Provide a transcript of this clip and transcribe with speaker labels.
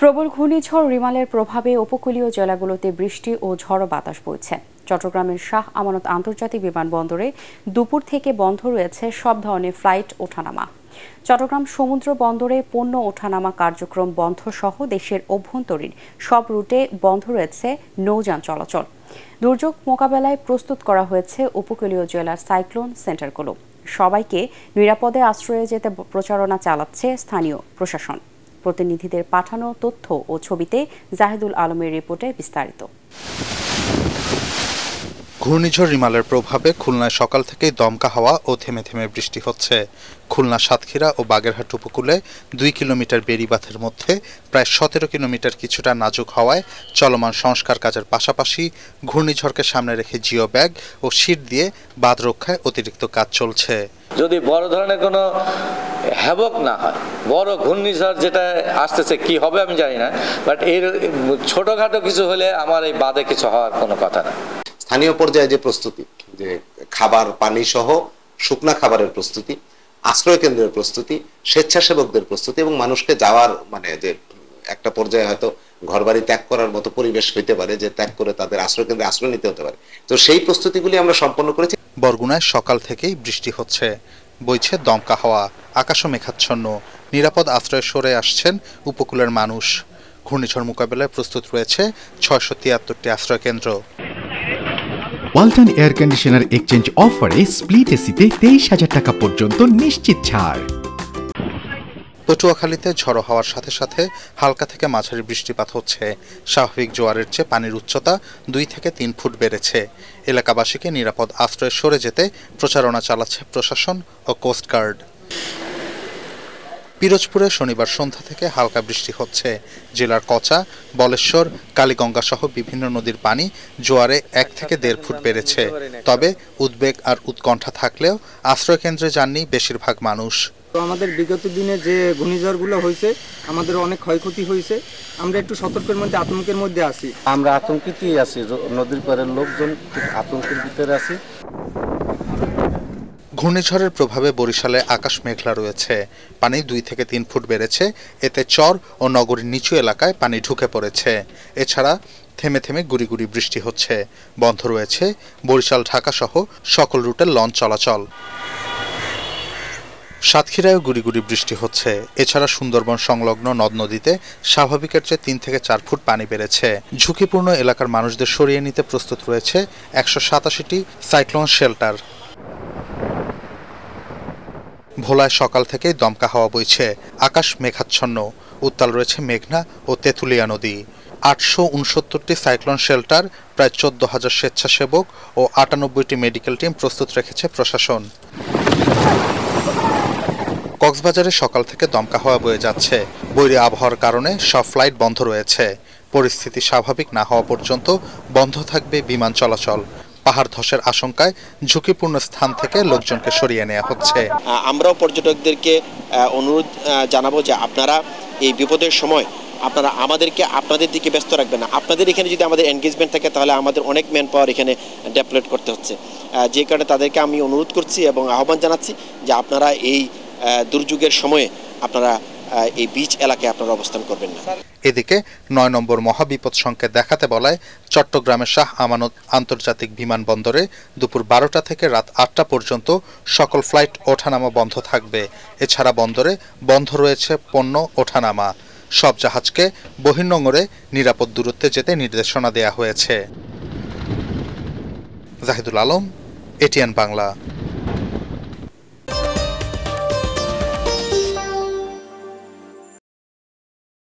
Speaker 1: প্রবল ঘূর্ণিঝড় রিমালের প্রভাবে উপকূলীয় জেলাগুলোতে বৃষ্টি ও ঝড় বাতাস বইছে চট্টগ্রামের শাহ আমানত আন্তর্জাতিক বিমানবন্দরে দুপুর থেকে বন্ধ রয়েছে সব ধরনের ফ্লাইট ওঠানামা চট্টগ্রাম সমুদ্র বন্দরে পণ্য ওঠানামা কার্যক্রম বন্ধ সহ দেশের অভ্যন্তরীণ সব রুটে বন্ধ রয়েছে নৌযান চলাচল দুর্যোগ মোকাবেলায় প্রস্তুত করা হয়েছে উপকূলীয় জেলার সাইক্লোন সেন্টারগুলো সবাইকে নিরাপদে আশ্রয়ে যেতে প্রচারণা চালাচ্ছে স্থানীয় প্রশাসন প্রতিনিধিদের পাঠানো তথ্য ও ছবিতে জাহেদুল আলমের রিপোর্টে বিস্তারিত
Speaker 2: ঘূর্ণিঝড় রিমালের প্রভাবে খুলনায় সকাল থেকেই দমকা হাওয়া ও থেমে থেমে বৃষ্টি হচ্ছে খুলনা সাতক্ষীরা ও বাগেরহাট উপকূলে দুই কিলোমিটার বেড়িবাথের মধ্যে প্রায় সতেরো কিলোমিটার কিছুটা নাজুক হওয়ায় চলমান সংস্কার কাজের পাশাপাশি ঘূর্ণিঝড়কে সামনে রেখে জিও ব্যাগ ও শিট দিয়ে বাঁধ রক্ষায় অতিরিক্ত কাজ চলছে যদি বড় ধরনের কোনো হ্যাবক না হয় বড় ঘূর্ণিঝড় যেটা আসতেছে কি হবে আমি জানি না বাট এর ছোটখাটো কিছু হলে আমার এই বাদে কিছু হওয়ার কোনো কথা না স্থানীয় পর্যায়ে যে প্রস্তুতি যে খাবার পানি সহ শুকনা খাবারের প্রস্তুতি আশ্রয় কেন্দ্রের প্রস্তুতি স্বেচ্ছাসেবকদের প্রস্তুতি এবং মানুষকে যাওয়ার মানে যে একটা পর্যায়ে হয়তো ঘরবাড়ি ত্যাগ করার মতো পরিবেশ হইতে পারে যে ত্যাগ করে তাদের আশ্রয় কেন্দ্রে আশ্রয় নিতে হতে পারে তো সেই প্রস্তুতিগুলি আমরা সম্পন্ন করেছি বরগুনায় সকাল থেকেই বৃষ্টি হচ্ছে বইছে দমকা হাওয়া আকাশও মেঘাচ্ছন্ন নিরাপদ আশ্রয় সরে আসছেন উপকূলের মানুষ ঘূর্ণিঝড় মোকাবেলায় প্রস্তুত রয়েছে ছয়শো তিয়াত্তরটি আশ্রয়কেন্দ্র ওয়ালটন এয়ার কন্ডিশনার এক্সচেঞ্জ অফারে স্প্লিট এসিতে তেইশ হাজার টাকা পর্যন্ত নিশ্চিত ছাড় পটুয়াখালীতে ঝড়ো হওয়ার সাথে সাথে হালকা থেকে মাঝারি বৃষ্টিপাত হচ্ছে স্বাভাবিক জোয়ারের চেয়ে পানির উচ্চতা দুই থেকে তিন ফুট বেড়েছে এলাকাবাসীকে নিরাপদ আশ্রয়ে সরে যেতে প্রচারণা চালাচ্ছে প্রশাসন ও কোস্টগার্ড পিরোজপুরে শনিবার সন্ধ্যা থেকে হালকা বৃষ্টি হচ্ছে জেলার কচা বলেশ্বর কালীগঙ্গা সহ বিভিন্ন নদীর পানি জোয়ারে এক থেকে দেড় ফুট বেড়েছে তবে উদ্বেগ আর উৎকণ্ঠা থাকলেও আশ্রয়কেন্দ্রে যাননি বেশিরভাগ মানুষ তো আমাদের বিগত দিনে যে ঘূর্ণিঝড়গুলো হয়েছে আমাদের অনেক ক্ষয়ক্ষতি হয়েছে আমরা একটু সতর্কের মধ্যে আতঙ্কের মধ্যে আছি আমরা আতঙ্কিতই আছি নদীর পাড়ের লোকজন আতঙ্কের ভিতরে আছি ঘূর্ণিঝড়ের প্রভাবে বরিশালে আকাশ মেঘলা রয়েছে পানি দুই থেকে তিন ফুট বেড়েছে এতে চর ও নগরীর নিচু এলাকায় পানি ঢুকে পড়েছে এছাড়া থেমে থেমে গুড়িগুড়ি বৃষ্টি হচ্ছে বন্ধ রয়েছে বরিশাল ঢাকা সহ সকল রুটে লঞ্চ চলাচল সাতক্ষীরায় গুড়ি গুড়ি বৃষ্টি হচ্ছে এছাড়া সুন্দরবন সংলগ্ন নদ নদীতে স্বাভাবিকের চেয়ে তিন থেকে চার ফুট পানি বেড়েছে ঝুঁকিপূর্ণ এলাকার মানুষদের সরিয়ে নিতে প্রস্তুত রয়েছে একশো সাতাশিটি সাইক্লোন শেল্টার ভোলায় সকাল থেকেই দমকা হাওয়া বইছে আকাশ মেঘাচ্ছন্ন উত্তাল রয়েছে মেঘনা ও তেঁতুলিয়া নদী আটশো উনসত্তরটি সাইক্লোন শেল্টার প্রায় চোদ্দ হাজার স্বেচ্ছাসেবক ও আটানব্বইটি মেডিকেল টিম প্রস্তুত রেখেছে প্রশাসন কক্সবাজারে সকাল থেকে দমকা হওয়া বয়ে যাচ্ছে বৈরী আবহাওয়ার কারণে সব ফ্লাইট বন্ধ রয়েছে পরিস্থিতি স্বাভাবিক না হওয়া পর্যন্ত বন্ধ থাকবে বিমান চলাচল পাহাড় ধসের আশঙ্কায় ঝুঁকিপূর্ণ স্থান থেকে লোকজনকে সরিয়ে নেওয়া হচ্ছে আমরাও পর্যটকদেরকে অনুরোধ জানাবো যে আপনারা এই বিপদের সময় আপনারা আমাদেরকে আপনাদের দিকে ব্যস্ত রাখবেন না আপনাদের এখানে যদি আমাদের এনগেজমেন্ট থাকে তাহলে আমাদের অনেক ম্যান পাওয়ার এখানে ডেপ্লয়েড করতে হচ্ছে যে কারণে তাদেরকে আমি অনুরোধ করছি এবং আহ্বান জানাচ্ছি যে আপনারা এই দুর্যোগের সময়ে আপনারা এই বিচ এলাকায় আপনারা অবস্থান করবেন না এদিকে নয় নম্বর মহাবিপদ সংকেত দেখাতে বলায় চট্টগ্রামের শাহ আমানত আন্তর্জাতিক বিমানবন্দরে দুপুর বারোটা থেকে রাত আটটা পর্যন্ত সকল ফ্লাইট ওঠানামা বন্ধ থাকবে এছাড়া বন্দরে বন্ধ রয়েছে পণ্য ওঠানামা সব জাহাজকে বহির্নোঙরে নিরাপদ দূরত্বে যেতে নির্দেশনা দেয়া হয়েছে জাহিদুল আলম এটিএন বাংলা